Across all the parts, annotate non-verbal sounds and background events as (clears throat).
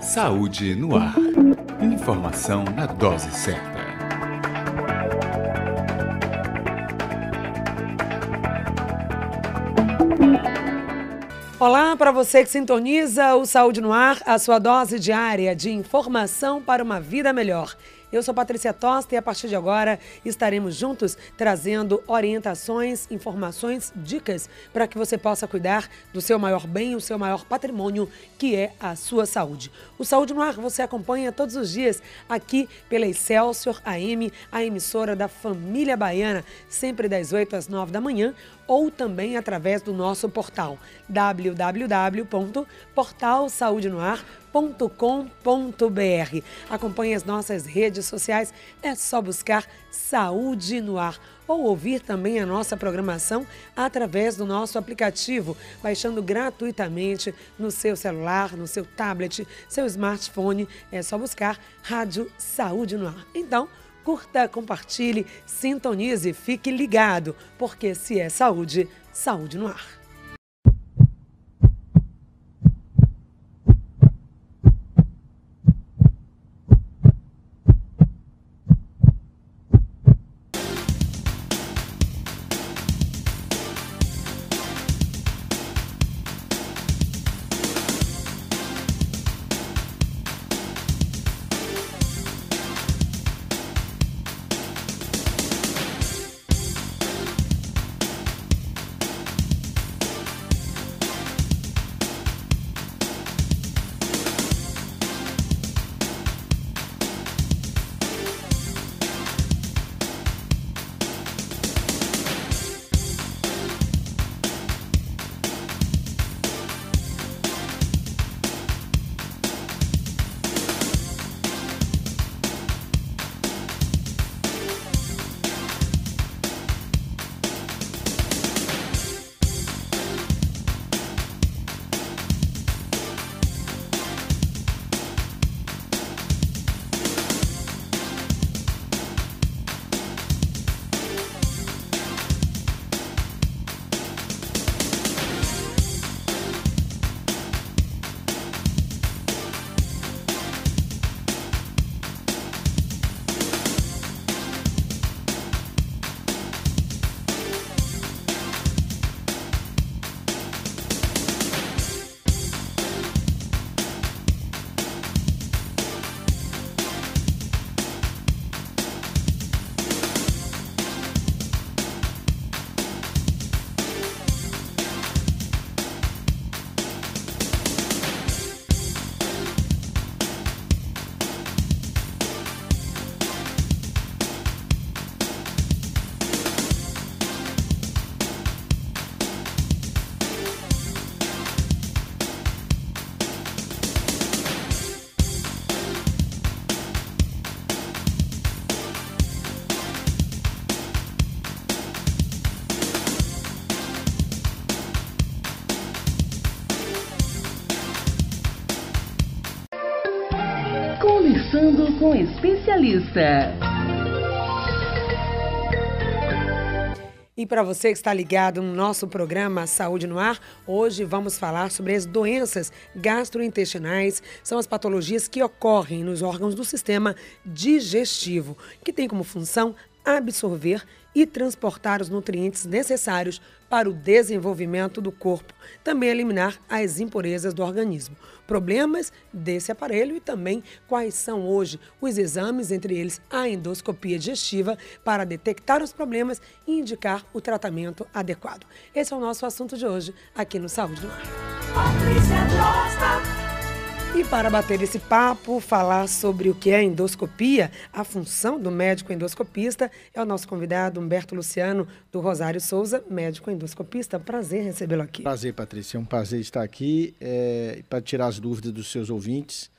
Saúde no ar. Informação na dose certa. Olá para você que sintoniza o Saúde no Ar, a sua dose diária de informação para uma vida melhor. Eu sou Patrícia Tosta e a partir de agora estaremos juntos trazendo orientações, informações, dicas para que você possa cuidar do seu maior bem, o seu maior patrimônio, que é a sua saúde. O Saúde no Ar você acompanha todos os dias aqui pela Excelsior AM, a emissora da família baiana, sempre das 8 às 9 da manhã ou também através do nosso portal www.portalsaudenoar.com.br. Acompanhe as nossas redes sociais, é só buscar Saúde no Ar ou ouvir também a nossa programação através do nosso aplicativo, baixando gratuitamente no seu celular, no seu tablet, seu smartphone, é só buscar Rádio Saúde no Ar. Então, Curta, compartilhe, sintonize, fique ligado, porque se é saúde, saúde no ar. Conversa. É. E para você que está ligado no nosso programa Saúde no Ar, hoje vamos falar sobre as doenças gastrointestinais. São as patologias que ocorrem nos órgãos do sistema digestivo, que tem como função absorver e transportar os nutrientes necessários para o desenvolvimento do corpo, também eliminar as impurezas do organismo. Problemas desse aparelho e também quais são hoje os exames, entre eles a endoscopia digestiva, para detectar os problemas e indicar o tratamento adequado. Esse é o nosso assunto de hoje aqui no Saúde do Ar. E para bater esse papo, falar sobre o que é endoscopia, a função do médico endoscopista, é o nosso convidado Humberto Luciano do Rosário Souza, médico endoscopista. Prazer recebê-lo aqui. Prazer, Patrícia. É um prazer estar aqui é, para tirar as dúvidas dos seus ouvintes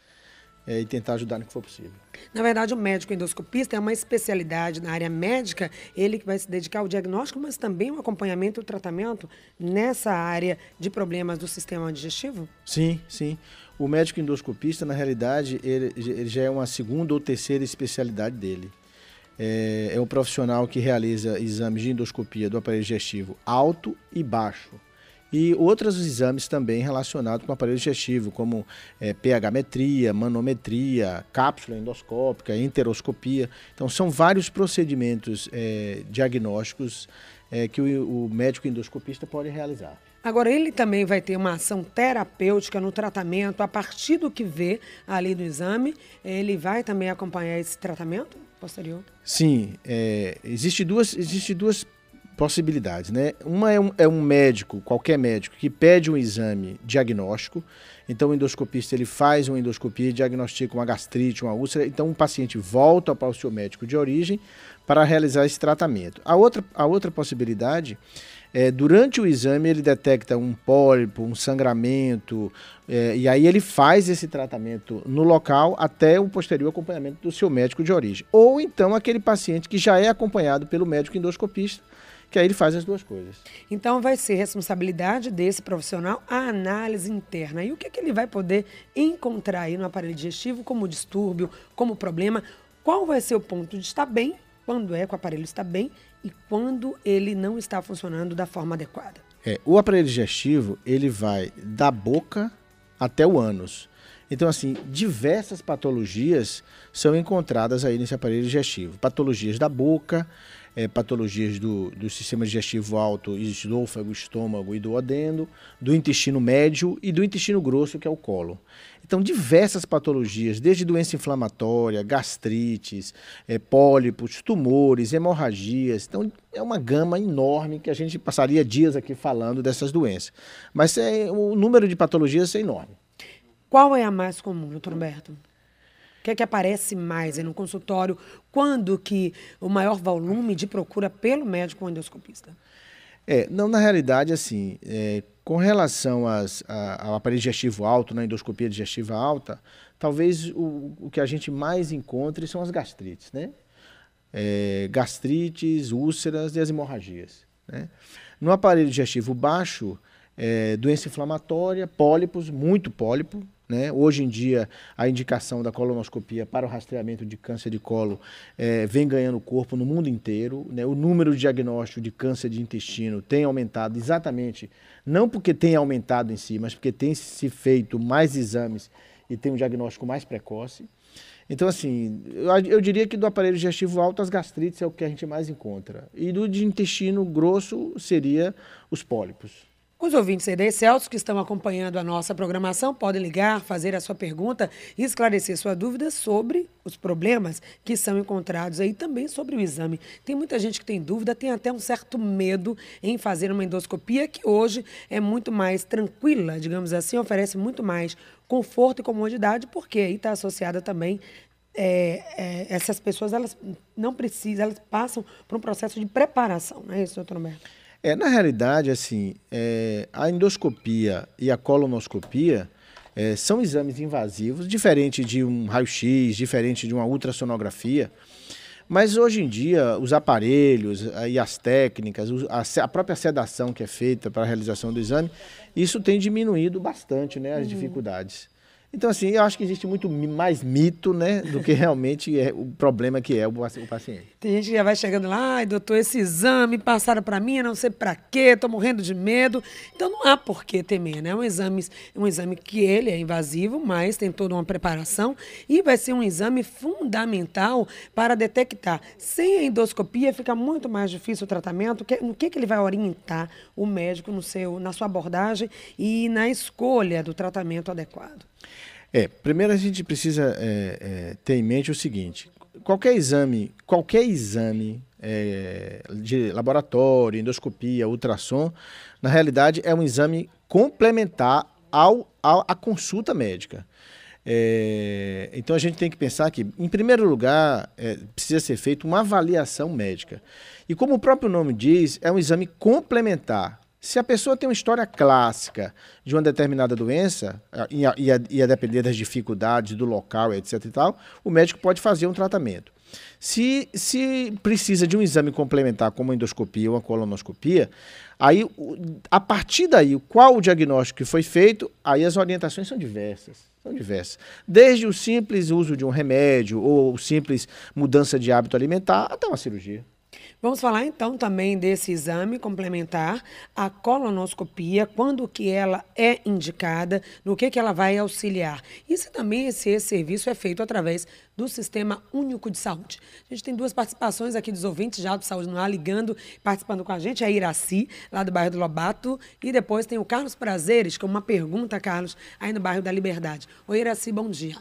é, e tentar ajudar no que for possível. Na verdade, o médico endoscopista é uma especialidade na área médica, ele que vai se dedicar ao diagnóstico, mas também ao acompanhamento e tratamento nessa área de problemas do sistema digestivo? Sim, sim o médico endoscopista, na realidade, ele, ele já é uma segunda ou terceira especialidade dele. É, é um profissional que realiza exames de endoscopia do aparelho digestivo alto e baixo e outros exames também relacionados com o aparelho digestivo, como é, pH-metria, manometria, cápsula endoscópica, enteroscopia. Então, são vários procedimentos é, diagnósticos é, que o, o médico endoscopista pode realizar. Agora, ele também vai ter uma ação terapêutica no tratamento a partir do que vê ali do exame. Ele vai também acompanhar esse tratamento posterior? Sim. É, existe, duas, existe duas possibilidades, né? Uma é um, é um médico, qualquer médico, que pede um exame diagnóstico. Então, o endoscopista ele faz uma endoscopia e diagnostica uma gastrite, uma úlcera. Então, o paciente volta para o seu médico de origem para realizar esse tratamento. A outra, a outra possibilidade é, durante o exame ele detecta um pólipo, um sangramento, é, e aí ele faz esse tratamento no local até o posterior acompanhamento do seu médico de origem. Ou então aquele paciente que já é acompanhado pelo médico endoscopista, que aí ele faz as duas coisas. Então vai ser responsabilidade desse profissional a análise interna. E o que, é que ele vai poder encontrar aí no aparelho digestivo como distúrbio, como problema? Qual vai ser o ponto de estar bem, quando é que o aparelho está bem, e quando ele não está funcionando da forma adequada. É, o aparelho digestivo, ele vai da boca até o ânus. Então, assim, diversas patologias são encontradas aí nesse aparelho digestivo. Patologias da boca, é, patologias do, do sistema digestivo alto, esôfago, estômago e do adendo, do intestino médio e do intestino grosso, que é o colo. Então, diversas patologias, desde doença inflamatória, gastrites, é, pólipos, tumores, hemorragias. Então, é uma gama enorme que a gente passaria dias aqui falando dessas doenças. Mas é, o número de patologias é enorme. Qual é a mais comum, doutor Humberto? que é que aparece mais no consultório? Quando que o maior volume de procura pelo médico endoscopista? É, não, na realidade, assim, é, com relação às, a, ao aparelho digestivo alto, na né, endoscopia digestiva alta, talvez o, o que a gente mais encontre são as gastrites, né? É, gastrites, úlceras e as hemorragias. Né? No aparelho digestivo baixo, é, doença inflamatória, pólipos, muito pólipo, né? Hoje em dia, a indicação da colonoscopia para o rastreamento de câncer de colo é, vem ganhando corpo no mundo inteiro. Né? O número de diagnóstico de câncer de intestino tem aumentado exatamente, não porque tem aumentado em si, mas porque tem se feito mais exames e tem um diagnóstico mais precoce. Então, assim, eu, diria que do aparelho digestivo alto, as gastrites é o que a gente mais encontra. E do de intestino grosso seria os pólipos. Os ouvintes CD Celso que estão acompanhando a nossa programação podem ligar, fazer a sua pergunta e esclarecer sua dúvida sobre os problemas que são encontrados aí também sobre o exame. Tem muita gente que tem dúvida, tem até um certo medo em fazer uma endoscopia que hoje é muito mais tranquila, digamos assim, oferece muito mais conforto e comodidade, porque aí está associada também é, é, essas pessoas elas não precisam, elas passam por um processo de preparação, não é isso, doutor Humberto? É, na realidade, assim, é, a endoscopia e a colonoscopia é, são exames invasivos, diferente de um raio-x, diferente de uma ultrassonografia. Mas hoje em dia, os aparelhos e as técnicas, a própria sedação que é feita para a realização do exame, isso tem diminuído bastante né, as uhum. dificuldades. Então, assim, eu acho que existe muito mais mito, né, do que realmente é o problema que é o paciente. Tem gente que já vai chegando lá, ai, doutor, esse exame passaram para mim, não sei para quê, tô morrendo de medo. Então, não há por que temer, né? É um exame, um exame que ele é invasivo, mas tem toda uma preparação e vai ser um exame fundamental para detectar. Sem a endoscopia, fica muito mais difícil o tratamento. Que, no que, que ele vai orientar o médico no seu, na sua abordagem e na escolha do tratamento adequado? É, primeiro a gente precisa é, é, ter em mente o seguinte: qualquer exame, qualquer exame é, de laboratório, endoscopia, ultrassom, na realidade é um exame complementar ao, ao à consulta médica. É, então a gente tem que pensar que, em primeiro lugar, é, precisa ser feita uma avaliação médica. E como o próprio nome diz, é um exame complementar. Se a pessoa tem uma história clássica de uma determinada doença, ah, e a, depender das dificuldades do local, etc e tal, o médico pode fazer um tratamento. Se, se precisa de um exame complementar, como uma endoscopia ou uma colonoscopia, aí, a partir daí, qual o diagnóstico que foi feito, aí as orientações são diversas. São diversas. Desde o simples uso de um remédio ou simples mudança de hábito alimentar até uma cirurgia. Vamos falar então também desse exame complementar, a colonoscopia, quando que ela é indicada, no que que ela vai auxiliar. E se também esse serviço é feito através do Sistema Único de Saúde. A gente tem duas participações aqui dos ouvintes já do Saúde no Ar, ligando, participando com a gente, é a Iraci, lá do bairro do Lobato, e depois tem o Carlos Prazeres, com uma pergunta, Carlos, aí no bairro da Liberdade. Oi, Iraci, bom dia.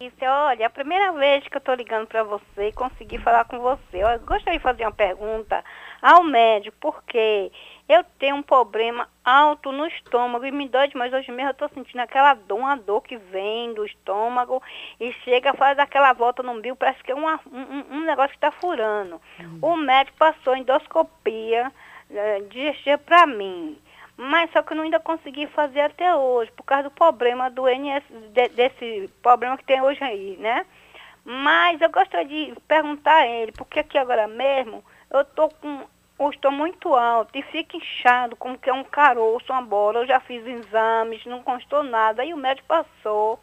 Patrícia, olha, é a primeira vez que eu estou ligando para você e consegui falar com você. Eu gostaria de fazer uma pergunta ao médico, porque eu tenho um problema alto no estômago e me dói mas Hoje mesmo eu estou sentindo aquela dor, uma dor que vem do estômago e chega, faz aquela volta no bio, parece que é uma, um, um negócio que está furando. Uhum. O médico passou endoscopia, é, eh, digestia para mim mas só que eu não ainda consegui fazer até hoje, por causa do problema do NS, de, desse problema que tem hoje aí, né? Mas eu gostaria de perguntar a ele, porque aqui agora mesmo eu tô com eu estou muito alto e fica inchado, como que é um caroço, uma bola. Eu já fiz exames, não constou nada. Aí o médico passou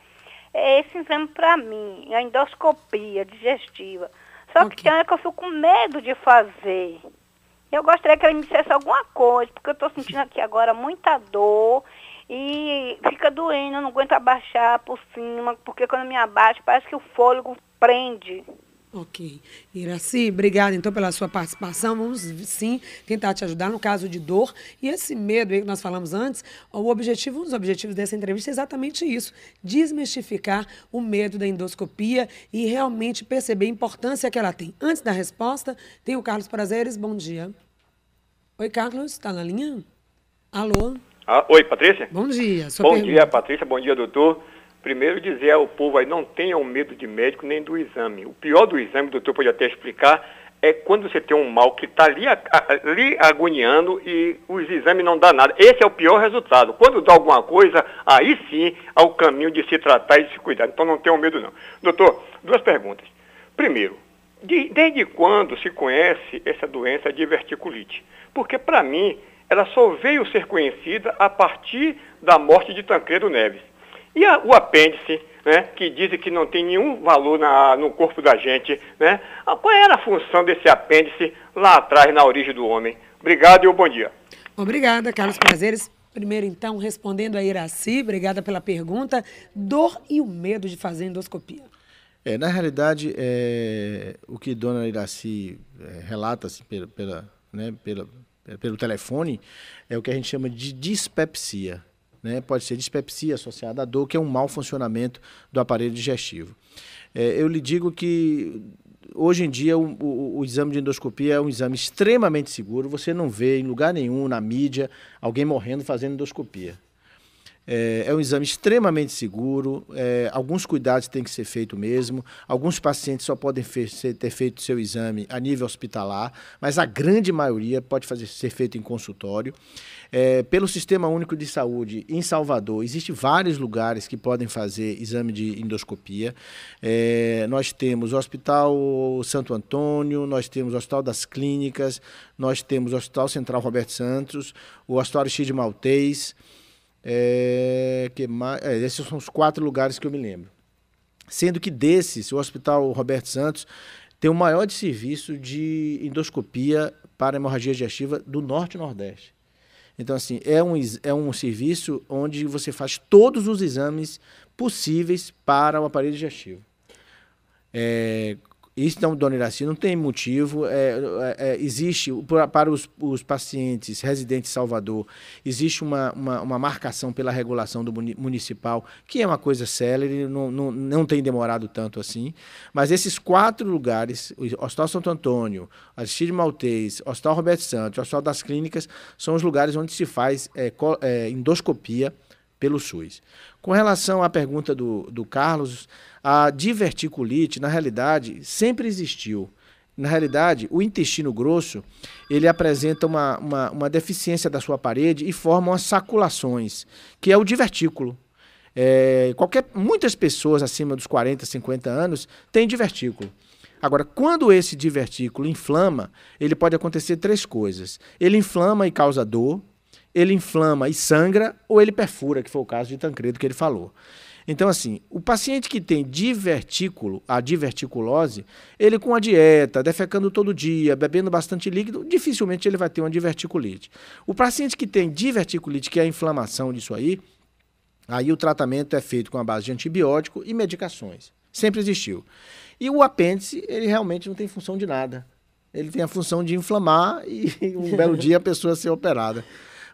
esse exame para mim, a endoscopia digestiva. Só okay. que tem hora que eu fico com medo de fazer. Eu gostaria que ele me dissesse alguma coisa, porque eu estou sentindo aqui agora muita dor e fica doendo, eu não aguento abaixar por cima, porque quando me abaixo parece que o fôlego prende. Ok. Iraci, obrigada então pela sua participação. Vamos sim tentar te ajudar no caso de dor. E esse medo aí que nós falamos antes, o objetivo, um dos objetivos dessa entrevista é exatamente isso: desmistificar o medo da endoscopia e realmente perceber a importância que ela tem. Antes da resposta, tem o Carlos Prazeres. Bom dia. Oi, Carlos, está na linha? Alô? Ah, oi, Patrícia? Bom dia. Bom pergunta. dia, Patrícia. Bom dia, doutor. Primeiro dizer ao povo aí, não tenham medo de médico nem do exame. O pior do exame, o doutor pode até explicar, é quando você tem um mal que está ali, ali agoniando e os exames não dá nada. Esse é o pior resultado. Quando dá alguma coisa, aí sim há o caminho de se tratar e de se cuidar. Então não tenham medo não. Doutor, duas perguntas. Primeiro, de, desde quando se conhece essa doença de verticulite? Porque para mim, ela só veio ser conhecida a partir da morte de Tancredo Neves. E a, o apêndice, né, que dizem que não tem nenhum valor na, no corpo da gente, né? Ah, qual era a função desse apêndice lá atrás, na origem do homem? Obrigado e um bom dia. Obrigada, Carlos Prazeres. Primeiro, então, respondendo a Iraci, obrigada pela pergunta. Dor e o medo de fazer endoscopia. É, na realidade, é, o que Dona Iraci é, relata assim, pela, pela, né, pela, é, pelo telefone é o que a gente chama de dispepsia. Né? Pode ser dispepsia associada à dor, que é um mau funcionamento do aparelho digestivo. É, eu lhe digo que hoje em dia o, o, o, exame de endoscopia é um exame extremamente seguro. Você não vê em lugar nenhum na mídia alguém morrendo fazendo endoscopia. É, é um exame extremamente seguro, é, alguns cuidados têm que ser feitos mesmo. Alguns pacientes só podem ser, ter feito seu exame a nível hospitalar, mas a grande maioria pode fazer, ser feito em consultório. É, pelo Sistema Único de Saúde, em Salvador, existem vários lugares que podem fazer exame de endoscopia. É, nós temos o Hospital Santo Antônio, nós temos o Hospital das Clínicas, nós temos o Hospital Central Roberto Santos, o Hospital X de Maltês. É, que mais, é, esses são os quatro lugares que eu me lembro. Sendo que desses, o Hospital Roberto Santos tem o maior de serviço de endoscopia para hemorragia digestiva do Norte e Nordeste. Então, assim, é um, é um serviço onde você faz todos os exames possíveis para o aparelho digestivo. É, isso, então, dona Iraci, não tem motivo. É, é, é existe, para os, os, pacientes residentes em Salvador, existe uma, uma, uma, marcação pela regulação do municipal, que é uma coisa célere, não, não, não tem demorado tanto assim. Mas esses quatro lugares, o Hospital Santo Antônio, Aristide Maltês, Hospital Roberto Santos, Hospital das Clínicas, são os lugares onde se faz é, é endoscopia pelo SUS. Com relação à pergunta do, do Carlos, a diverticulite, na realidade, sempre existiu. Na realidade, o intestino grosso ele apresenta uma, uma, uma, deficiência da sua parede e forma as saculações, que é o divertículo. É, qualquer, muitas pessoas acima dos 40, 50 anos têm divertículo. Agora, quando esse divertículo inflama, ele pode acontecer três coisas. Ele inflama e causa dor, ele inflama e sangra, ou ele perfura, que foi o caso de Tancredo que ele falou. Então, assim, o paciente que tem divertículo, a diverticulose, ele com a dieta, defecando todo dia, bebendo bastante líquido, dificilmente ele vai ter uma diverticulite. O paciente que tem diverticulite, que é a inflamação disso aí, aí o tratamento é feito com a base de antibiótico e medicações. Sempre existiu. E o apêndice, ele realmente não tem função de nada. Ele tem a função de inflamar e (laughs) um belo dia a pessoa ser operada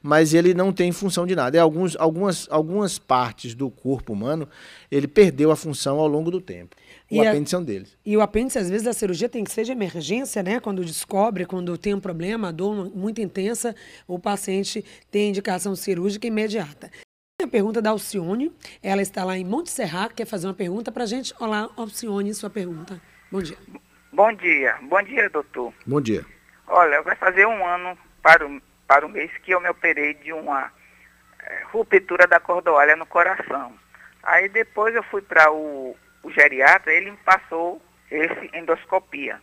mas ele não tem função de nada. É alguns, algumas, algumas partes do corpo humano, ele perdeu a função ao longo do tempo. O e apêndice é um deles. E o apêndice, às vezes, da cirurgia tem que ser de emergência, né? Quando descobre, quando tem um problema, dor muito intensa, o paciente tem indicação cirúrgica imediata. A pergunta da Alcione, ela está lá em Monte Serra, quer fazer uma pergunta para a gente. Olá, Alcione, sua pergunta. Bom dia. Bom dia, bom dia, doutor. Bom dia. Olha, vai fazer um ano para o para o mês que eu me operei de uma é, ruptura da cordoalha no coração. Aí depois eu fui para o, o geriatra, ele me passou esse endoscopia.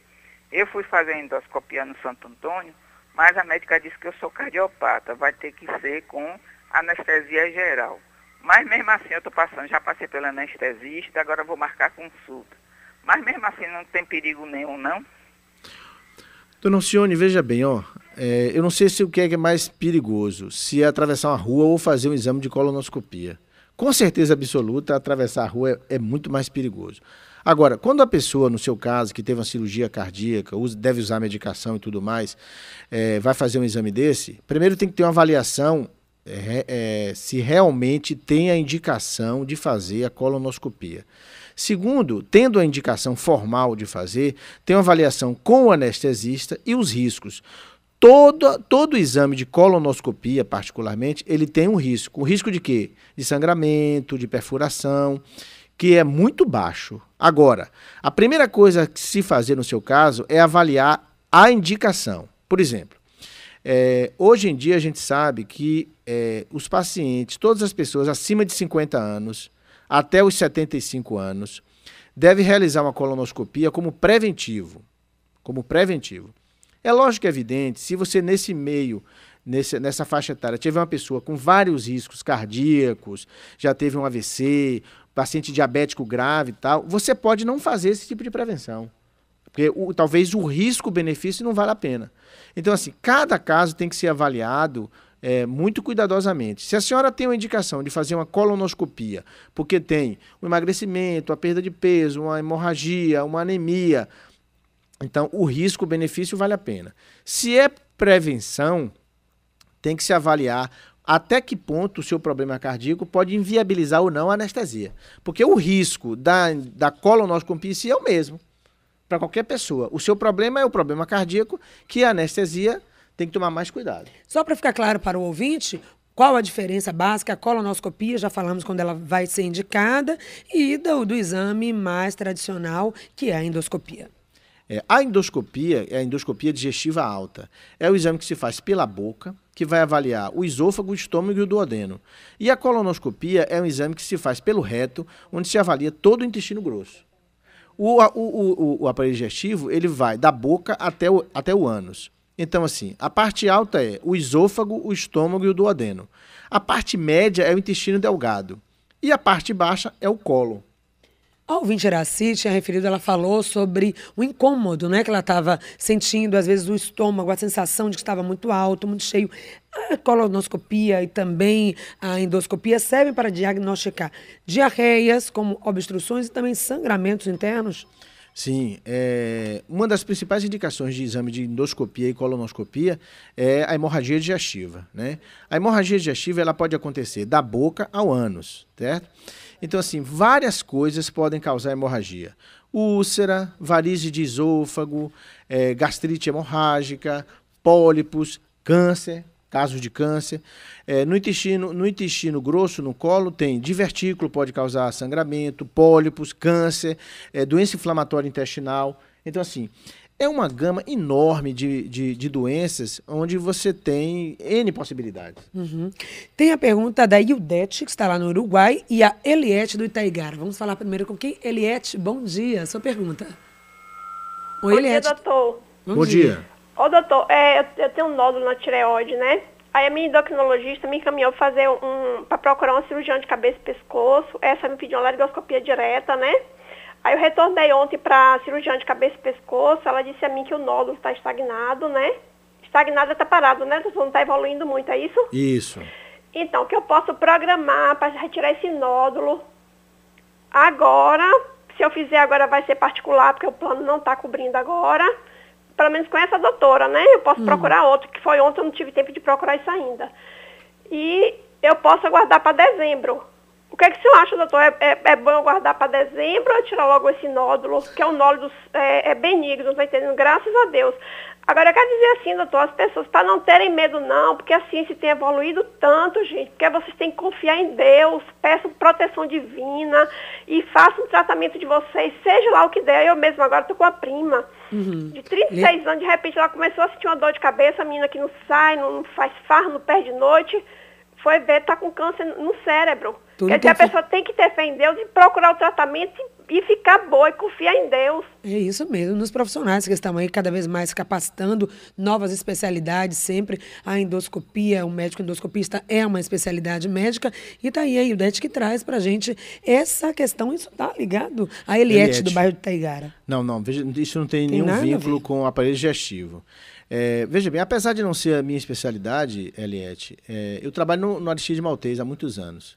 Eu fui fazer endoscopia no Santo Antônio, mas a médica disse que eu sou cardiopata, vai ter que ser com anestesia geral. Mas mesmo assim eu estou passando, já passei pela anestesista, agora vou marcar consulta. Mas mesmo assim não tem perigo nenhum, não? Dona Cione, veja bem, ó, é, eu não sei se o é que é mais perigoso, se é atravessar uma rua ou fazer um exame de colonoscopia. Com certeza absoluta, atravessar a rua é, é muito mais perigoso. Agora, quando a pessoa, no seu caso, que teve uma cirurgia cardíaca, usa, deve usar medicação e tudo mais, é, vai fazer um exame desse, primeiro tem que ter uma avaliação é, é, se realmente tem a indicação de fazer a colonoscopia. Segundo, tendo a indicação formal de fazer, tem uma avaliação com o anestesista e os riscos todo, todo exame de colonoscopia, particularmente, ele tem um risco. O risco de quê? De sangramento, de perfuração, que é muito baixo. Agora, a primeira coisa que se fazer no seu caso é avaliar a indicação. Por exemplo, é, hoje em dia a gente sabe que é, os pacientes, todas as pessoas acima de 50 anos, até os 75 anos, devem realizar uma colonoscopia como preventivo. Como preventivo. É lógico que é evidente, se você nesse meio Nesse, nessa faixa etária. tiver uma pessoa com vários riscos cardíacos, já teve um AVC, paciente diabético grave e tal. Você pode não fazer esse tipo de prevenção. Porque o, talvez o risco-benefício não vale a pena. Então, assim, cada caso tem que ser avaliado é, muito cuidadosamente. Se a senhora tem uma indicação de fazer uma colonoscopia, porque tem o um emagrecimento, a perda de peso, uma hemorragia, uma anemia, então, o risco-benefício vale a pena. Se é prevenção, tem que se avaliar até que ponto o seu problema cardíaco pode inviabilizar ou não a anestesia. Porque o risco da, da colonoscopia é o mesmo para qualquer pessoa. O seu problema é o problema cardíaco, que a anestesia tem que tomar mais cuidado. Só para ficar claro para o ouvinte, qual a diferença básica? A colonoscopia, já falamos quando ela vai ser indicada, e do, do exame mais tradicional, que é a endoscopia. É, a endoscopia é a endoscopia digestiva alta. É o exame que se faz pela boca, que vai avaliar o esôfago, o estômago e o duodeno. E a colonoscopia é um exame que se faz pelo reto, onde se avalia todo o intestino grosso. O, o, o, o aparelho digestivo ele vai da boca até o, até o ânus. Então, assim, a parte alta é o esôfago, o estômago e o duodeno. A parte média é o intestino delgado. E a parte baixa é o colo. A ouvinte Iraci tinha referido, ela falou sobre o incômodo né, que ela estava sentindo, às vezes o estômago, a sensação de que estava muito alto, muito cheio. A colonoscopia e também a endoscopia servem para diagnosticar diarreias, como obstruções e também sangramentos internos? Sim, é, uma das principais indicações de exame de endoscopia e colonoscopia é a hemorragia digestiva. Né? A hemorragia digestiva ela pode acontecer da boca ao ânus, certo? Então, assim, várias coisas podem causar hemorragia. Úlcera, varizes de esôfago, é, gastrite hemorrágica, pólipos, câncer, casos de câncer. É, no, intestino, no intestino grosso, no colo, tem divertículo, pode causar sangramento, pólipos, câncer, é, doença inflamatória intestinal. Então, assim, é uma gama enorme de, de, de doenças onde você tem N possibilidades. Uhum. Tem a pergunta da Ildete, que está lá no Uruguai, e a Eliette do Itaigara. Vamos falar primeiro com quem? Eliette, bom dia. Sua pergunta. Oi, bom Eliette. Dia, doutor. Bom, bom dia. dia. Ô, doutor, é, eu tenho um nódulo na tireoide, né? Aí a minha endocrinologista me encaminhou fazer um para procurar um cirurgião de cabeça e pescoço. Essa me pediu uma laringoscopia direta, né? Aí eu retornei ontem para a cirurgiã de cabeça e pescoço, ela disse a mim que o nódulo está estagnado, né? Estagnado está parado, né, Não está evoluindo muito, é isso? Isso. Então, que eu posso programar para retirar esse nódulo agora. Se eu fizer agora vai ser particular, porque o plano não está cobrindo agora. Pelo menos com essa doutora, né? Eu posso hum. procurar outro, que foi ontem, eu não tive tempo de procurar isso ainda. E eu posso aguardar para dezembro que é que o senhor acha, doutor? É, é, é bom guardar para dezembro ou tirar logo esse nódulo, que é um nódulo é, é benigno, tá entendendo? Graças a Deus. Agora, eu quero dizer assim, doutor, as pessoas, para não terem medo não, porque a ciência tem evoluído tanto, gente, porque vocês têm que confiar em Deus, peçam proteção divina e façam o tratamento de vocês, seja lá o que der. Eu mesma agora estou com a prima, uhum. de 36 anos, de repente ela começou a sentir uma dor de cabeça, a menina que não sai, não, não faz farro, não perde noite foi ver, está com câncer no cérebro. Tudo Quer dizer, a pessoa tem que ter fé em Deus e procurar o tratamento e ficar boa e confiar em Deus. É isso mesmo, nos profissionais que estão aí cada vez mais capacitando novas especialidades, sempre a endoscopia, o médico endoscopista é uma especialidade médica, e tá aí a Ildete que traz para a gente essa questão, isso tá ligado à Eliette, Eliette. do bairro de Taigara. Não, não, veja, isso não tem, tem nenhum vínculo com o aparelho digestivo. É, veja bem, apesar de não ser a minha especialidade, Eliette, é, eu trabalho no, no Aristide Maltês há muitos anos.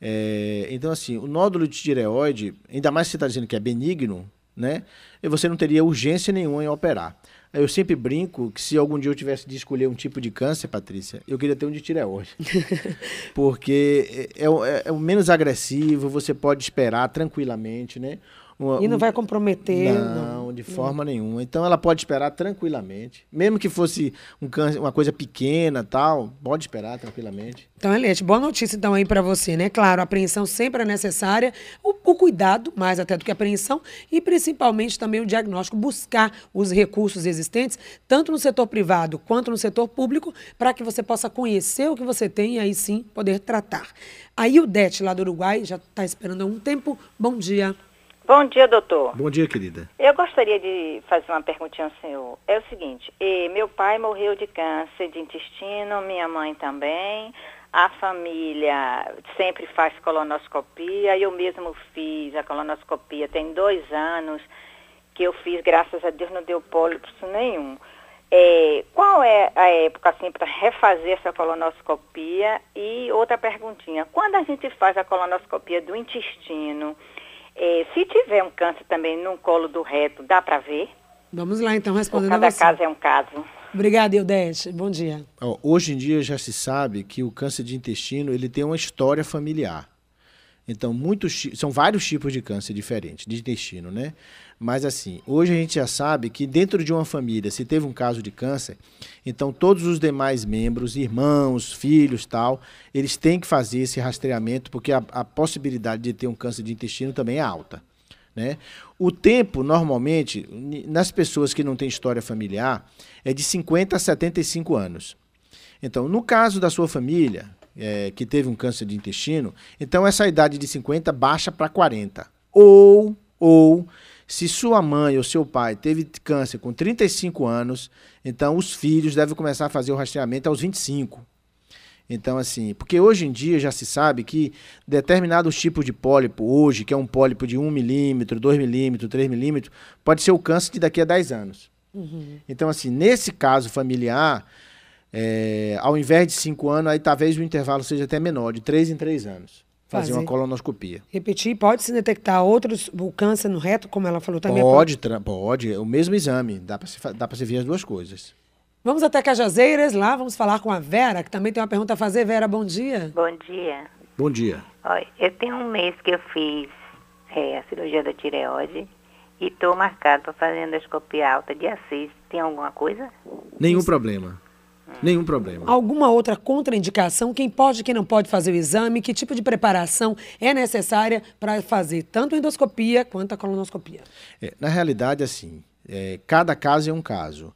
É, então, assim, o nódulo de tireoide, ainda mais se você está dizendo que é benigno, né? Você não teria urgência nenhuma em operar. Eu sempre brinco que se algum dia eu tivesse de escolher um tipo de câncer, Patrícia, eu queria ter um de tireoide. (laughs) Porque é, é, é o menos agressivo, você pode esperar tranquilamente, né? Uma, e não um... vai comprometer. Não, não. de forma não. nenhuma. Então ela pode esperar tranquilamente. Mesmo que fosse um câncer, uma coisa pequena tal, pode esperar tranquilamente. Então, Eliette, boa notícia então aí para você, né? Claro, a apreensão sempre é necessária, o, o, cuidado, mais até do que a apreensão, e principalmente também o diagnóstico, buscar os recursos existentes, tanto no setor privado quanto no setor público, para que você possa conhecer o que você tem e aí sim poder tratar. Aí o DET lá do Uruguai já está esperando há um tempo. Bom dia. Bom dia, doutor. Bom dia, querida. Eu gostaria de fazer uma perguntinha ao senhor. É o seguinte, meu pai morreu de câncer de intestino, minha mãe também. A família sempre faz colonoscopia, eu mesmo fiz a colonoscopia tem dois anos que eu fiz, graças a Deus não deu pólipos nenhum. É, qual é a época assim para refazer essa colonoscopia? E outra perguntinha, quando a gente faz a colonoscopia do intestino, é, se tiver um câncer também no colo do reto, dá para ver? Vamos lá, então, respondendo cada a você. caso é um caso. Obrigada, Ildete. Bom dia. Hoje em dia já se sabe que o câncer de intestino ele tem uma história familiar. Então, muitos são vários tipos de câncer diferentes de intestino, né? Mas assim, hoje a gente já sabe que dentro de uma família, se teve um caso de câncer, então todos os demais membros, irmãos, filhos, tal, eles têm que fazer esse rastreamento porque a, a possibilidade de ter um câncer de intestino também é alta, né? O tempo, normalmente, nas pessoas que não têm história familiar, é de 50 a 75 anos. Então, no caso da sua família, é, que teve um câncer de intestino, então essa idade de 50 baixa para 40. Ou, ou, se sua mãe ou seu pai teve câncer com 35 anos, então os filhos devem começar a fazer o rastreamento aos 25. Então, assim, porque hoje em dia já se sabe que determinados tipos de pólipo, hoje, que é um pólipo de 1 milímetro, 2 milímetros, 3 milímetros, pode ser o câncer de daqui a 10 anos. Uhum. Então, assim, nesse caso familiar, é, ao invés de 5 anos, aí talvez o intervalo seja até menor, de 3 em 3 anos fazer, uma colonoscopia. Repetir, pode se detectar outros, o câncer no reto, como ela falou também? Pode, pode, pode é o mesmo exame, dá para se, se ver as duas coisas. Vamos até Cajazeiras, lá vamos falar com a Vera, que também tem uma pergunta a fazer. Vera, bom dia. Bom dia. Bom dia. Olha, eu tenho um mês que eu fiz é, a cirurgia da tireoide e estou marcado para fazer endoscopia alta de assis. Tem alguma coisa? Nenhum Isso. problema. Nenhum problema. Alguma outra contraindicação? Quem pode, quem não pode fazer o exame? Que tipo de preparação é necessária para fazer tanto endoscopia quanto a colonoscopia? É, na realidade, assim, é, cada caso é um caso.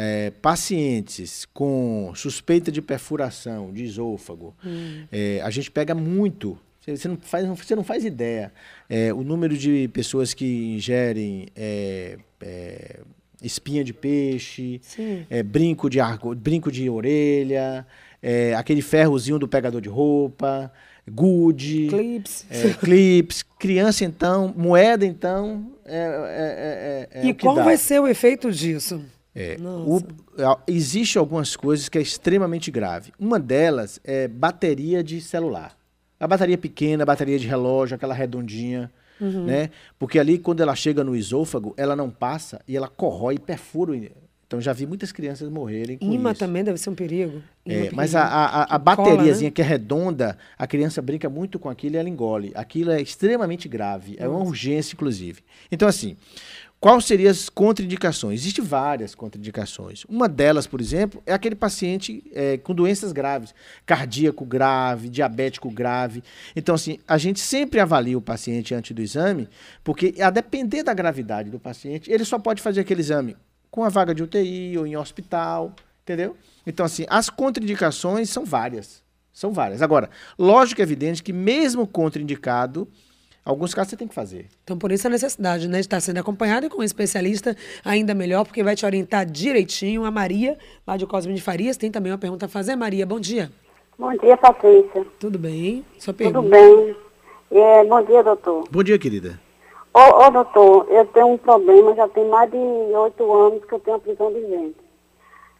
É, pacientes com suspeita de perfuração de esôfago, hum. É, a gente pega muito. Você não faz, você não faz ideia. É, o número de pessoas que ingerem é, espinha de peixe, é, brinco, de brinco de orelha, é, aquele ferrozinho do pegador de roupa, gude, clips. É, clips. Criança, então, moeda, então. É, é, é, e qual dá. vai ser o efeito disso? O, existe algumas coisas que é extremamente grave. Uma delas é bateria de celular. A bateria pequena, a bateria de relógio, aquela redondinha uhum. né? Porque ali, quando ela chega no esôfago, ela não passa e ela corrói e perfura. Então, já vi muitas crianças morrerem com Ima isso. também deve ser um perigo. É, mas a, a, a, né? bateriazinha né? que é redonda, a criança brinca muito com aquilo e ela engole. Aquilo é extremamente grave. É uma urgência, inclusive. Então, assim, Quais seriam as contraindicações? Existem várias contraindicações. Uma delas, por exemplo, é aquele paciente é, com doenças graves, cardíaco grave, diabético grave. Então, assim, a gente sempre avalia o paciente antes do exame, porque a depender da gravidade do paciente, ele só pode fazer aquele exame com a vaga de UTI ou em hospital, entendeu? Então, assim, as contraindicações são várias. São várias. Agora, lógico e evidente que mesmo contraindicado, Alguns casos você tem que fazer. Então, por isso a necessidade né, de estar sendo acompanhado com um especialista ainda melhor, porque vai te orientar direitinho. A Maria, lá de Cosme de Farias, tem também uma pergunta a fazer. Maria, bom dia. Bom dia, Patrícia. Tudo bem? Sua pergunta. Tudo bem. É, bom dia, doutor. Bom dia, querida. Ô, ô, doutor, eu tenho um problema, já tem mais de oito anos que eu tenho a prisão de ventre.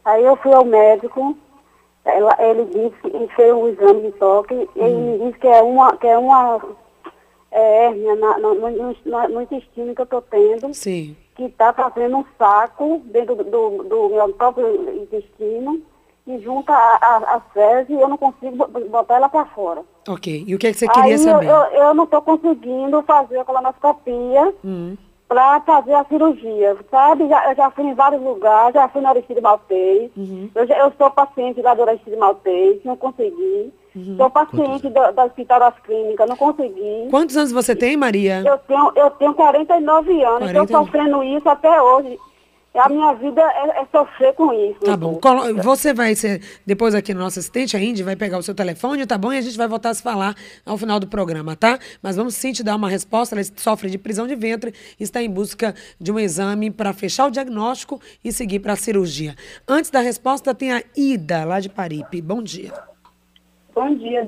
Aí eu fui ao médico, ela, ele disse, fez um exame de toque, e ele me hum. disse que é uma, que é uma é hérnia na, na, no, na, no, intestino que eu estou tendo, Sim. que está fazendo um saco dentro do, do, do, meu próprio intestino e junta a, a, fezes e eu não consigo botar ela para fora. Ok. E o que, é que você queria Aí saber? Eu, eu, eu não estou conseguindo fazer a colonoscopia. Hum. Para fazer a cirurgia, sabe? Já, eu já fui em vários lugares, já fui na Aristide Maltês, uhum. eu, já, eu sou paciente da Aristide Maltês, não consegui. Uhum. Sou paciente do, do, Hospital das Clínicas, não consegui. Quantos anos você tem, Maria? Eu tenho, eu tenho 49 anos, estou sofrendo isso até hoje. A minha vida é, é sofrer com isso. Tá bom. Você vai ser, depois aqui no nosso assistente, a Indy vai pegar o seu telefone, tá bom? E a gente vai voltar a se falar ao final do programa, tá? Mas vamos sim te dar uma resposta. Ela sofre de prisão de ventre, está em busca de um exame para fechar o diagnóstico e seguir para a cirurgia. Antes da resposta, tem a Ida, lá de Paripe. Bom dia. Bom dia,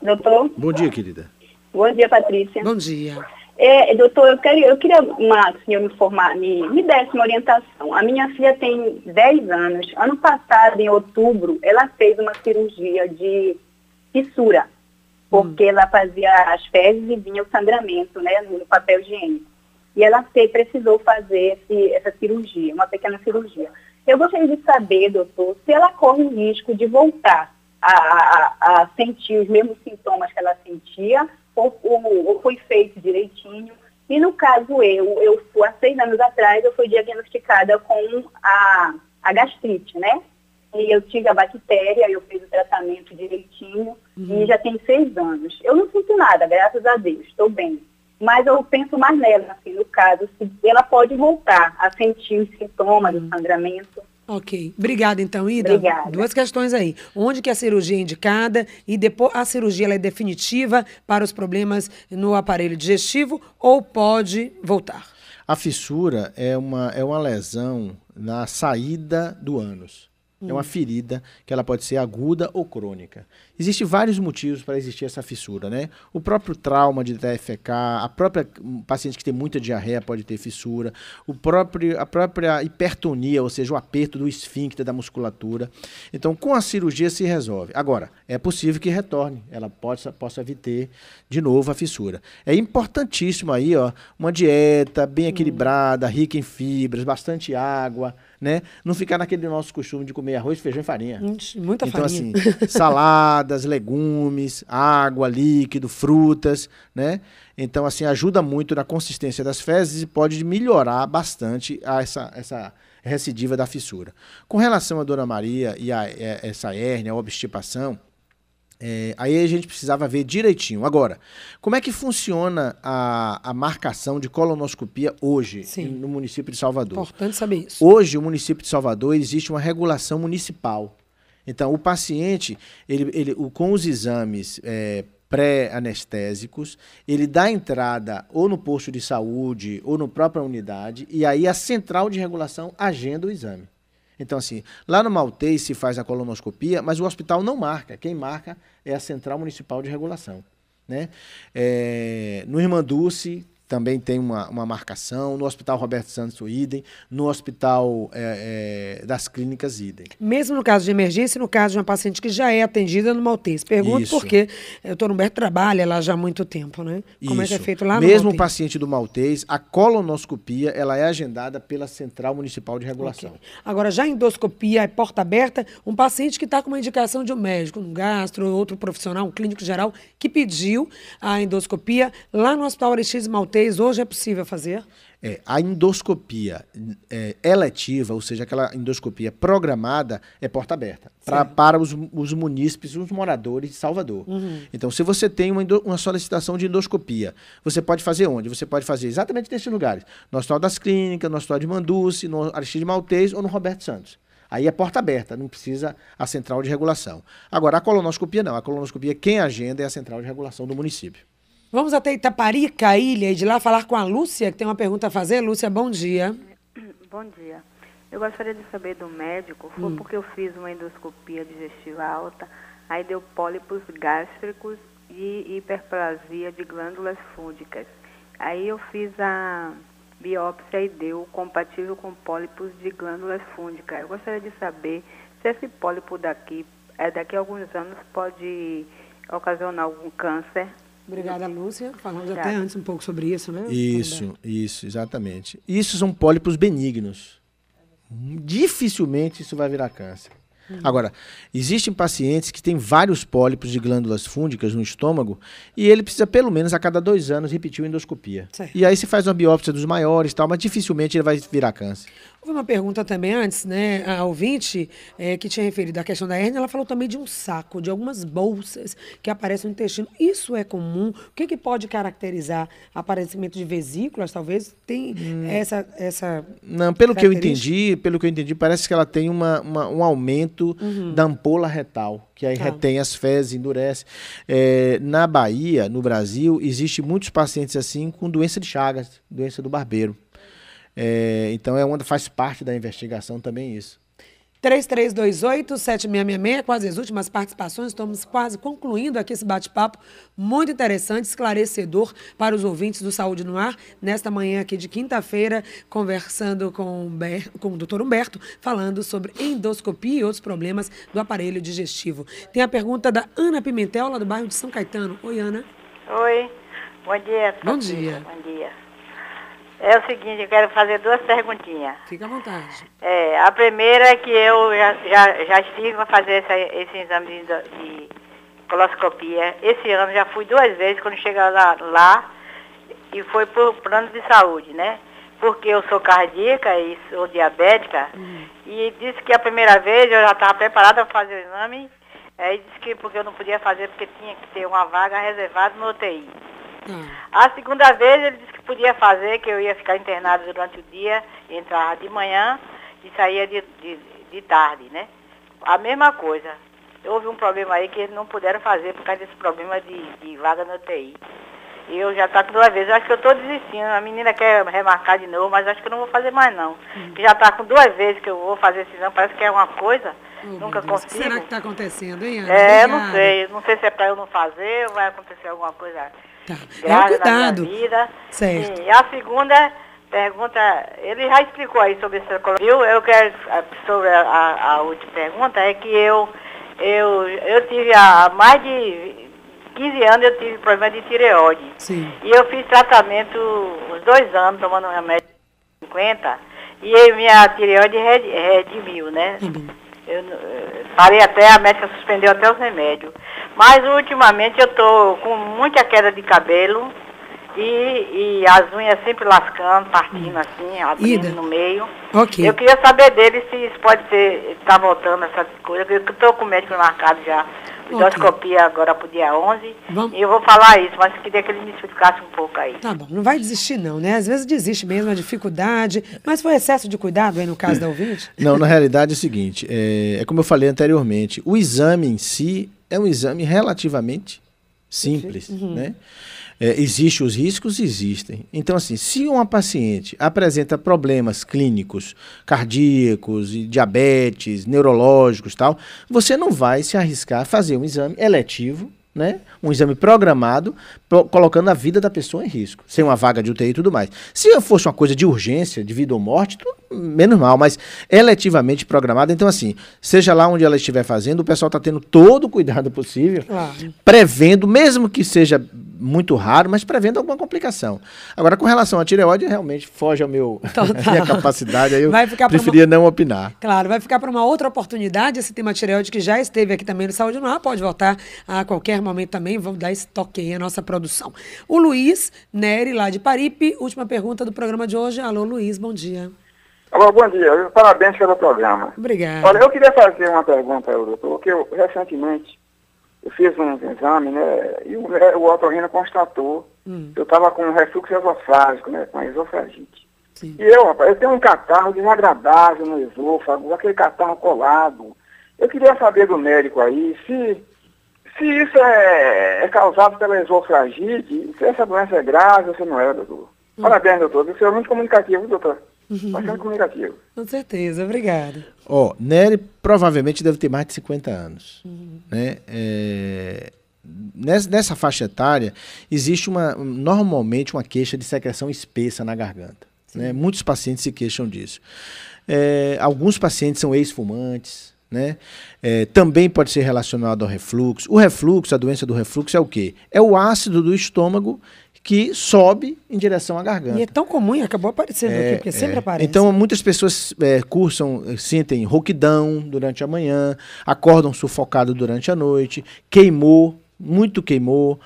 doutor. Bom dia, querida. Bom dia, Patrícia. Bom dia. É, doutor, eu, quero, eu queria uma, senhor me informar, me, me desse uma orientação. A minha filha tem 10 anos. Ano passado, em outubro, ela fez uma cirurgia de fissura, porque hum. ela fazia as fezes e vinha o sangramento né, no papel higiênico. E ela se, precisou fazer esse, essa cirurgia, uma pequena cirurgia. Eu gostaria de saber, doutor, se ela corre o risco de voltar a, a, sentir os mesmos sintomas que ela sentia, ou, ou, ou foi feito direitinho. E no caso eu, eu fui, há seis anos atrás, eu fui diagnosticada com a, a gastrite, né? E eu tive a bactéria, eu fiz o tratamento direitinho uhum. e já tem seis anos. Eu não sinto nada, graças a Deus, estou bem. Mas eu penso mais nela, assim, no caso, se ela pode voltar a sentir os sintomas uhum. do sangramento. Ok. Obrigada, então, Ida. Obrigada. Duas questões aí. Onde que a cirurgia é indicada e depois a cirurgia é definitiva para os problemas no aparelho digestivo ou pode voltar? A fissura é uma, é uma lesão na saída do ânus. Hum. É uma hum. ferida que ela pode ser aguda ou crônica. Existem vários motivos para existir essa fissura, né? O próprio trauma de TFK, a própria paciente que tem muita diarreia pode ter fissura, o próprio, a própria hipertonia, ou seja, o aperto do esfíncter da musculatura. Então, com a cirurgia se resolve. Agora, é possível que retorne, ela possa, possa ter de novo a fissura. É importantíssimo aí, ó, uma dieta bem equilibrada, rica em fibras, bastante água, né? Não ficar naquele nosso costume de comer arroz, feijão e farinha. Muita então, farinha. Então, assim, salada saladas, legumes, água, líquido, frutas, né? Então, assim, ajuda muito na consistência das fezes e pode melhorar bastante essa, essa recidiva da fissura. Com relação à Dona Maria e a, a essa hérnia, a obstipação, é, aí a gente precisava ver direitinho. Agora, como é que funciona a, a marcação de colonoscopia hoje Sim. no município de Salvador? Importante saber isso. Hoje, o município de Salvador existe uma regulação municipal então, o paciente, ele, ele, com os exames é, pré-anestésicos, ele dá entrada ou no posto de saúde ou no própria unidade, e aí a central de regulação agenda o exame. Então, assim, lá no Maltei se faz a colonoscopia, mas o hospital não marca. Quem marca é a Central Municipal de Regulação. Né? É, no Irmanduce também tem uma, uma marcação, no Hospital Roberto Santos idem, no Hospital é, é, das Clínicas idem. Mesmo no caso de emergência, no caso de uma paciente que já é atendida no Maltese. Pergunto Isso. quê. É, o doutor Humberto trabalha lá já há muito tempo, né? Como Isso. é que é feito lá Mesmo no Mesmo paciente do Maltese, a colonoscopia ela é agendada pela Central Municipal de Regulação. Okay. Agora, já endoscopia é porta aberta, um paciente que está com uma indicação de um médico, um gastro, outro profissional, um clínico geral, que pediu a endoscopia lá no Hospital Aristides Maltese, gravidez hoje é possível fazer? É, a endoscopia é, eletiva, ou seja, aquela endoscopia programada, é porta aberta pra, para os, os munícipes, os moradores de Salvador. Uhum. Então, se você tem uma, uma, solicitação de endoscopia, você pode fazer onde? Você pode fazer exatamente nesses lugares. No Hospital das Clínicas, no Hospital de Manduce, no Aristide Maltês ou no Roberto Santos. Aí é porta aberta, não precisa a central de regulação. Agora, a colonoscopia não. A colonoscopia, quem agenda é a central de regulação do município. Vamos até Itaparica, Ilha, e de lá falar com a Lúcia, que tem uma pergunta a fazer. Lúcia, bom dia. (clears throat) Bom dia. Eu gostaria de saber do médico, foi hum. porque eu fiz uma endoscopia digestiva alta, aí deu pólipos gástricos e hiperplasia de glândulas fúndicas. Aí eu fiz a biópsia e deu compatível com pólipos de glândulas fúndicas. Eu gostaria de saber se esse pólipo daqui, é, daqui a alguns anos pode ocasionar algum câncer. Obrigada, Lúcia. Falamos Obrigada. até antes um pouco sobre isso, né? Isso, isso, exatamente. Isso são pólipos benignos. Dificilmente isso vai virar câncer. Uhum. Agora, existem pacientes que têm vários pólipos de glândulas fúndicas no estômago e ele precisa, pelo menos a cada dois anos, repetir a endoscopia. Certo. E aí se faz uma biópsia dos maiores tal, mas dificilmente ele vai virar câncer. Houve uma pergunta também antes, né? A ouvinte é, que tinha referido à questão da hérnia, ela falou também de um saco, de algumas bolsas que aparecem no intestino. Isso é comum? O que, que pode caracterizar aparecimento de vesículas, talvez? Tem hum. essa, essa. Não, pelo que eu entendi, pelo que eu entendi, parece que ela tem uma, uma um aumento efeito uhum. da ampola retal, que aí tá. retém as fezes, endurece. É, na Bahia, no Brasil, existe muitos pacientes assim com doença de Chagas, doença do barbeiro. É, então é onde faz parte da investigação também isso. 3328-7666, quase as últimas participações, estamos quase concluindo aqui esse bate-papo muito interessante, esclarecedor para os ouvintes do Saúde no Ar, nesta manhã aqui de quinta-feira, conversando com, com o doutor Humberto, falando sobre endoscopia e outros problemas do aparelho digestivo. Tem a pergunta da Ana Pimentel, lá do bairro de São Caetano. Oi, Ana. Oi. Bom dia. Bom dia. Bom dia. É o seguinte, eu quero fazer duas perguntinhas. Fica à vontade. É, a primeira é que eu já, já, já estive a fazer essa, esse exame de, de, coloscopia. Esse ano já fui duas vezes quando cheguei lá, lá e foi por plano de saúde, né? Porque eu sou cardíaca e sou diabética. Uhum. E disse que a primeira vez eu já estava preparada para fazer o exame. Aí disse que porque eu não podia fazer porque tinha que ter uma vaga reservada no UTI. Tá. A segunda vez ele disse podia fazer, que eu ia ficar internada durante o dia, entrava de manhã e saía de, de, de tarde, né? A mesma coisa. Houve um problema aí que eles não puderam fazer por causa desse problema de, de vaga no UTI. Eu já está com duas vezes. Eu acho que eu estou desistindo. A menina quer remarcar de novo, mas acho que eu não vou fazer mais não. Uhum. Já está com duas vezes que eu vou fazer esse exame. Parece que é uma coisa. Oh, nunca consigo. O que será que está acontecendo, hein, Ana? É, não sei. Não sei se é para eu não fazer ou vai acontecer alguma coisa. Tá. É um cuidado. Vida. Certo. Sim. E a segunda pergunta, ele já explicou aí sobre essa viu? Eu quero, sobre a, a, a, última pergunta, é que eu, eu, eu tive há mais de 15 anos, eu tive problema de tireoide. Sim. E eu fiz tratamento uns dois anos, tomando um remédio de 50, e minha tireoide redimiu, né? Uhum. Eu eh, parei até, a médica suspendeu até os remédios. Mas ultimamente eu estou com muita queda de cabelo, e, e as unhas sempre lascando, partindo assim, abrindo Ida. no meio. Okay. Eu queria saber dele se isso pode ser, está voltando essa coisa. Eu estou com o médico marcado já, endoscopia okay. agora para o dia 11. Vamos. E eu vou falar isso, mas queria que ele me explicasse um pouco aí. Tá bom, não vai desistir não, né? Às vezes desiste mesmo, a dificuldade. Mas foi excesso de cuidado aí no caso da ouvinte? (laughs) Não, na realidade é o seguinte, é, é como eu falei anteriormente, o exame em si é um exame relativamente simples, uhum. né? É, existem os riscos? Existem. Então, assim, se uma paciente apresenta problemas clínicos, cardíacos, diabetes, neurológicos tal, você não vai se arriscar a fazer um exame eletivo, né? Um exame programado, pro, colocando a vida da pessoa em risco, sem uma vaga de UTI e tudo mais. Se fosse uma coisa de urgência, de vida ou morte, tudo menos mal, mas eletivamente programada. Então, assim, seja lá onde ela estiver fazendo, o pessoal está tendo todo o cuidado possível, claro. prevendo, mesmo que seja muito raro, mas prevendo alguma complicação. Agora, com relação à tireoide, realmente foge ao meu (laughs) minha capacidade, aí eu preferia uma... não opinar. Claro, vai ficar para uma outra oportunidade esse tema tireoide que já esteve aqui também no Saúde Não pode voltar a qualquer momento também, vamos dar esse toque aí à nossa produção. O Luiz Neri, lá de Paripe, última pergunta do programa de hoje. Alô, Luiz, bom dia. Agora, bom dia. Parabéns pelo programa. Obrigado. Olha, eu queria fazer uma pergunta ao doutor, Porque eu recentemente eu fiz um exame, né, e o, é, o otorrino constatou hum. que eu estava com um refluxo esofágico, né, com esofagite. Sim. E eu, rapaz, eu tenho um catarro desagradável no esôfago, aquele catarro colado. Eu queria saber do médico aí se, se isso é, é causado pela esofagite, se essa doença é grave ou se não é, doutor. Hum. Parabéns, doutor. O senhor é muito comunicativo, doutor. Uhum. Bastante comunicativo. É é, Com certeza, obrigada. Ó, Nery provavelmente deve ter mais de 50 anos. Uhum. Né? É, nessa, nessa, faixa etária, existe uma, normalmente uma queixa de secreção espessa na garganta. Né? Muitos pacientes se queixam disso. É, alguns pacientes são ex-fumantes. Né? É, também pode ser relacionado ao refluxo. O refluxo, a doença do refluxo é o quê? É o ácido do estômago que sobe em direção à garganta. E é tão comum, acabou aparecendo é, aqui, porque é. sempre aparece. Então, muitas pessoas é, cursam, eh, sentem rouquidão durante a manhã, acordam sufocado durante a noite, queimou, muito queimou.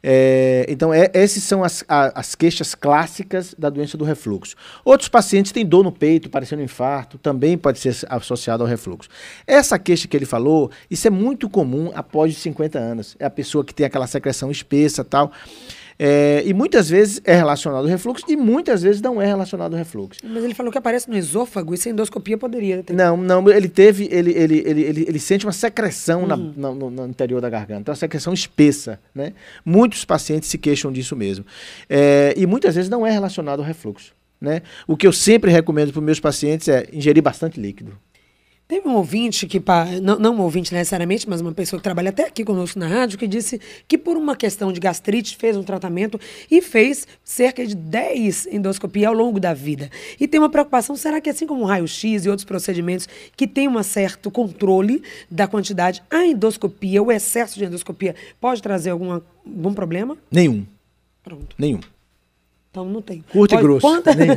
É, então, é, essas são as, a, as queixas clássicas da doença do refluxo. Outros pacientes têm dor no peito, parecendo infarto, também pode ser associado ao refluxo. Essa queixa que ele falou, isso é muito comum após 50 anos. É a pessoa que tem aquela secreção espessa tal. É, e muitas vezes é relacionado ao refluxo e muitas vezes não é relacionado ao refluxo. Mas ele falou que aparece no esôfago e sem endoscopia poderia ter. Não, não, ele teve, ele, ele, ele, ele, ele sente uma secreção uhum. na, no, no, interior da garganta, então, uma secreção espessa, né? Muitos pacientes se queixam disso mesmo. É, e muitas vezes não é relacionado ao refluxo. Né? O que eu sempre recomendo para meus pacientes é ingerir bastante líquido. Teve um ouvinte que, não, não um ouvinte necessariamente, mas uma pessoa que trabalha até aqui conosco na rádio, que disse que por uma questão de gastrite fez um tratamento e fez cerca de 10 endoscopias ao longo da vida. E tem uma preocupação, será que assim como o raio-x e outros procedimentos que tem um certo controle da quantidade, a endoscopia, o excesso de endoscopia, pode trazer alguma, algum problema? Nenhum. Pronto. Nenhum. Então não tem. Curto pode, e grosso. nenhum,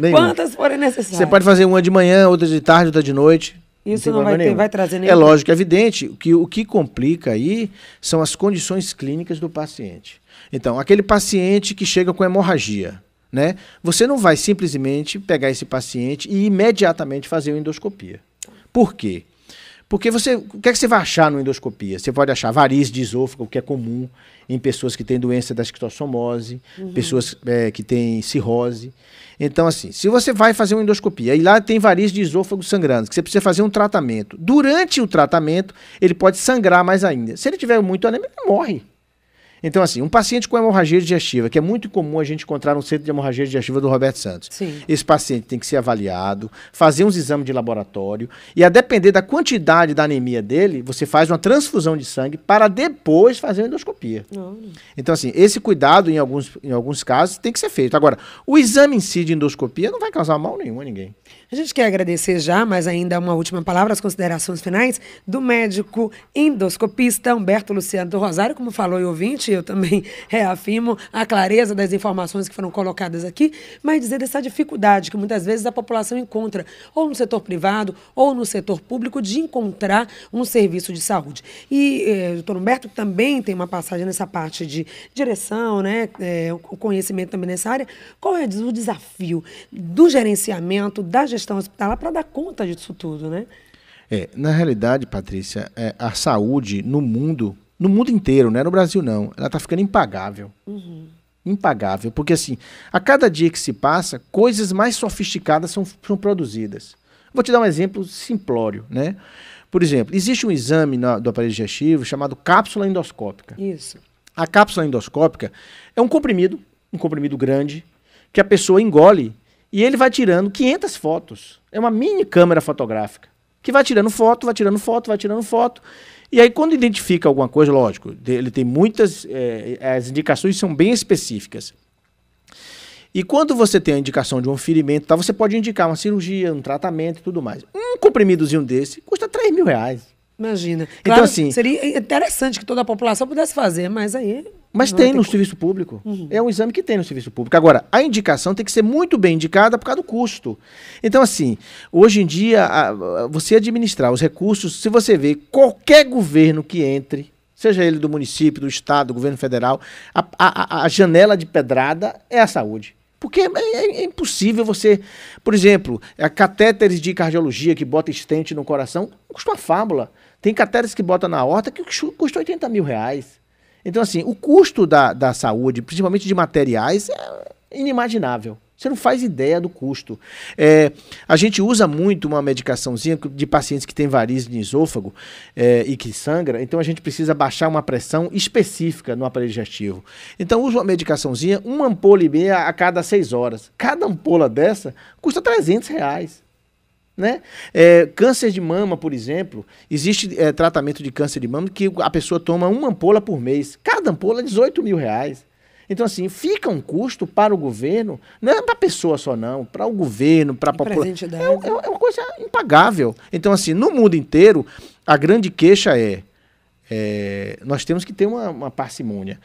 (laughs) nenhum. quantas forem necessárias. Você pode fazer uma de manhã, outra de tarde, outra de noite. Isso não, não vai, ter, vai trazer é nenhum. É lógico, é evidente que o que complica aí são as condições clínicas do paciente. Então, aquele paciente que chega com hemorragia, né? Você não vai simplesmente pegar esse paciente e imediatamente fazer uma endoscopia. Por quê? Porque você, o que é que você vai achar no endoscopia? Você pode achar variz de esôfago, que é comum em pessoas que têm doença da esquistossomose, uhum. pessoas é, que têm cirrose. Então, assim, se você vai fazer uma endoscopia e lá tem variz de esôfago sangrando, que você precisa fazer um tratamento. Durante o tratamento, ele pode sangrar mais ainda. Se ele tiver muito anêmico, ele morre. Então, assim, um paciente com hemorragia digestiva, que é muito comum a gente encontrar no centro de hemorragia digestiva do Roberto Santos. Sim. Esse paciente tem que ser avaliado, fazer uns exames de laboratório, e a depender da quantidade da anemia dele, você faz uma transfusão de sangue para depois fazer uma endoscopia. Não. Então, assim, esse cuidado, em alguns, em alguns casos, tem que ser feito. Agora, o exame em si de endoscopia não vai causar mal nenhum a ninguém. A gente quer agradecer já, mas ainda uma última palavra, as considerações finais do médico endoscopista Humberto Luciano do Rosário, como falou e ouvinte, eu também (laughs) reafirmo a clareza das informações que foram colocadas aqui, mas dizer dessa dificuldade que muitas vezes a população encontra, ou no setor privado, ou no setor público, de encontrar um serviço de saúde. E eh, o doutor Humberto também tem uma passagem nessa parte de direção, né, eh, o conhecimento também nessa área. Qual é o desafio do gerenciamento, da gestão hospitalar para dar conta disso tudo, né? É, na realidade, Patrícia, é, a saúde no mundo no mundo inteiro, não é no Brasil não. Ela está ficando impagável. Uhum. Impagável, porque assim, a cada dia que se passa, coisas mais sofisticadas são, são produzidas. Vou te dar um exemplo simplório, né? Por exemplo, existe um exame na, do aparelho digestivo chamado cápsula endoscópica. Isso. A cápsula endoscópica é um comprimido, um comprimido grande, que a pessoa engole e ele vai tirando 500 fotos. É uma mini câmera fotográfica que vai tirando foto, vai tirando foto, vai tirando foto. E aí, quando identifica alguma coisa, lógico, ele tem muitas. É, é, as indicações são bem específicas. E quando você tem a indicação de um ferimento, tá, você pode indicar uma cirurgia, um tratamento e tudo mais. Um comprimidozinho desse custa 3 mil reais. Imagina. Então, assim. Seria interessante que toda a população pudesse fazer, mas aí mas não tem no serviço público. Uhum. É um exame que tem no serviço público. Agora, a indicação tem que ser muito bem indicada por causa do custo. Então, assim, hoje em dia, a, a, você administrar os recursos, se você vê qualquer governo que entre, seja ele do município, do estado, do governo federal, a, a janela de pedrada é a saúde. Porque é, é, é, impossível você, por exemplo, a catéteres de cardiologia que bota estente no coração, custa uma fábula. Tem catéteres que bota na horta que custa 80 mil reais. Então, assim, o custo da, da saúde, principalmente de materiais, é inimaginável. Você não faz ideia do custo. É, a gente usa muito uma medicaçãozinha de pacientes que têm varizes de esôfago é, e que sangra, então a gente precisa baixar uma pressão específica no aparelho digestivo. Então usa uma medicaçãozinha, uma ampola e meia a cada seis horas. Cada ampola dessa custa 300 reais. Né? É, câncer de mama, por exemplo, existe é, tratamento de câncer de mama que a pessoa toma uma ampola por mês. Cada ampola é 18 mil reais. Então, assim, fica um custo para o governo, não é para a pessoa só, não, para o governo, para a população. É, é, é, uma coisa impagável. Então, assim, no mundo inteiro, a grande queixa é é, nós temos que ter uma, uma parcimônia.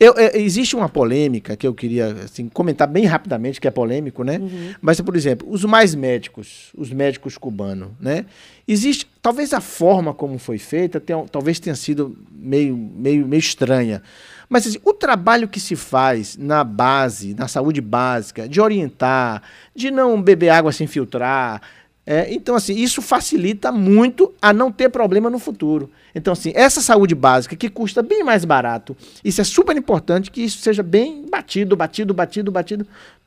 Eu, é, existe uma polêmica que eu queria assim, comentar bem rapidamente, que é polêmico, né? Uhum. Mas, por exemplo, os mais médicos, os médicos cubanos, né? Existe, talvez a forma como foi feita, tenha, talvez tenha sido meio, meio, meio estranha. Mas assim, o trabalho que se faz na base, na saúde básica, de orientar, de não beber água sem filtrar, é, então, assim, isso facilita muito a não ter problema no futuro. Então, assim, essa saúde básica que custa bem mais barato, isso é super importante que isso seja bem batido, batido, batido, batido,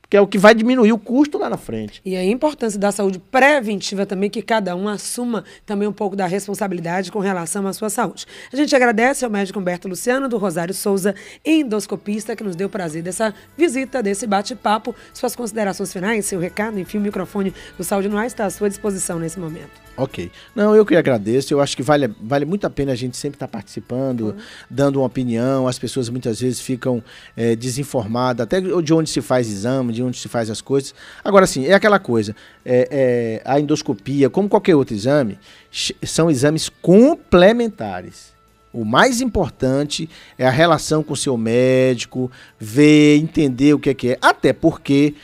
que é o que vai diminuir o custo lá na frente. E a importância da saúde preventiva também, que cada um assuma também um pouco da responsabilidade com relação à sua saúde. A gente agradece ao médico Humberto Luciano do Rosário Souza, endoscopista, que nos deu prazer dessa visita, desse bate-papo. Suas considerações finais, seu recado, enfim, o microfone do Saúde Noir está à sua disposição nesse momento. Ok. Não, eu que agradeço. Eu acho que vale, vale muito a pena a gente sempre estar participando, uhum. dando uma opinião. As pessoas muitas vezes ficam é, desinformadas, até de onde se faz exame, de onde se faz as coisas. Agora, sim, é aquela coisa. É, é, a endoscopia, como qualquer outro exame, são exames complementares. O mais importante é a relação com o seu médico, ver, entender o que é que é. Até porque,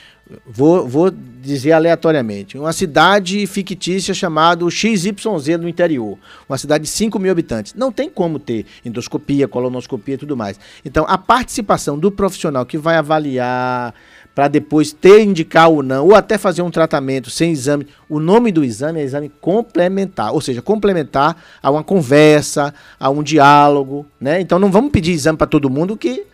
vou, vou dizer aleatoriamente, uma cidade fictícia chamada XYZ no interior, uma cidade de 5 mil habitantes, não tem como ter endoscopia, colonoscopia e tudo mais. Então, a participação do profissional que vai avaliar, para depois ter indicar ou não, ou até fazer um tratamento sem exame. O nome do exame é exame complementar, ou seja, complementar a uma conversa, a um diálogo, né? Então não vamos pedir exame para todo mundo que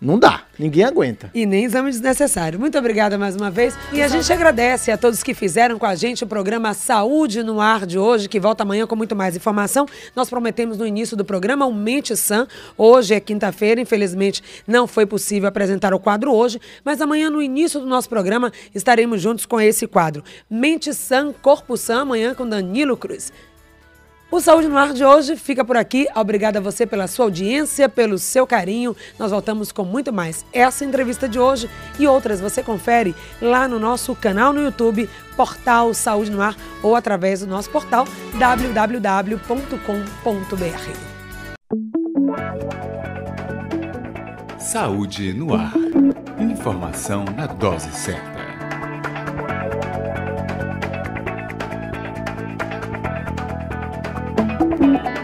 não dá, ninguém aguenta. E nem exame desnecessário. Muito obrigada mais uma vez. E a gente agradece a todos que fizeram com a gente o programa Saúde no Ar de hoje, que volta amanhã com muito mais informação. Nós prometemos no início do programa um Mente Sã. Hoje é quinta-feira, infelizmente não foi possível apresentar o quadro hoje, mas amanhã no início do nosso programa estaremos juntos com esse quadro. Mente Sã, Corpo Sã, amanhã com Danilo Cruz. O Saúde no Ar de hoje fica por aqui. Obrigada a você pela sua audiência, pelo seu carinho. Nós voltamos com muito mais. Essa entrevista de hoje e outras você confere lá no nosso canal no YouTube, portal Saúde no Ar ou através do nosso portal www.com.br. Saúde no Ar. Informação na dose certa. Thank you.